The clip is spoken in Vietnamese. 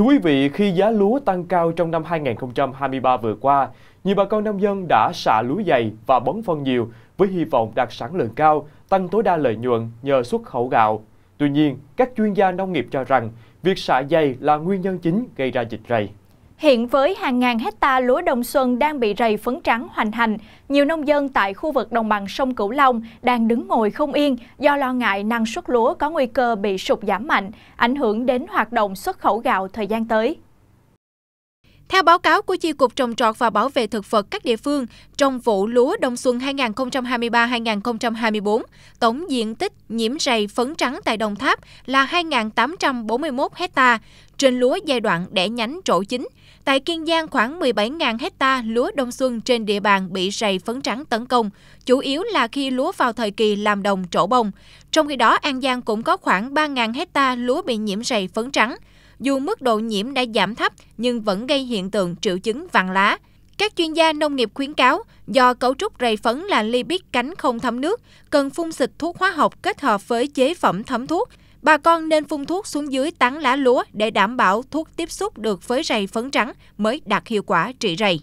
Thưa quý vị, khi giá lúa tăng cao trong năm 2023 vừa qua, nhiều bà con nông dân đã xạ lúa dày và bón phân nhiều với hy vọng đạt sản lượng cao, tăng tối đa lợi nhuận nhờ xuất khẩu gạo. Tuy nhiên, các chuyên gia nông nghiệp cho rằng việc xạ dày là nguyên nhân chính gây ra dịch rầy. Hiện với hàng ngàn hecta lúa đông xuân đang bị rầy phấn trắng hoành hành, nhiều nông dân tại khu vực đồng bằng sông Cửu Long đang đứng ngồi không yên do lo ngại năng suất lúa có nguy cơ bị sụt giảm mạnh, ảnh hưởng đến hoạt động xuất khẩu gạo thời gian tới. Theo báo cáo của Chi cục Trồng trọt và Bảo vệ thực vật các địa phương, trong vụ lúa đông xuân 2023-2024, tổng diện tích nhiễm rầy phấn trắng tại Đồng Tháp là 2.841 ha trên lúa giai đoạn đẻ nhánh trổ chính. Tại Kiên Giang, khoảng 17.000 ha lúa đông xuân trên địa bàn bị rầy phấn trắng tấn công, chủ yếu là khi lúa vào thời kỳ làm đồng trổ bông. Trong khi đó, An Giang cũng có khoảng 3.000 ha lúa bị nhiễm rầy phấn trắng dù mức độ nhiễm đã giảm thấp nhưng vẫn gây hiện tượng triệu chứng vàng lá. Các chuyên gia nông nghiệp khuyến cáo, do cấu trúc rầy phấn là lipid cánh không thấm nước, cần phun xịt thuốc hóa học kết hợp với chế phẩm thấm thuốc. Bà con nên phun thuốc xuống dưới tán lá lúa để đảm bảo thuốc tiếp xúc được với rầy phấn trắng mới đạt hiệu quả trị rầy.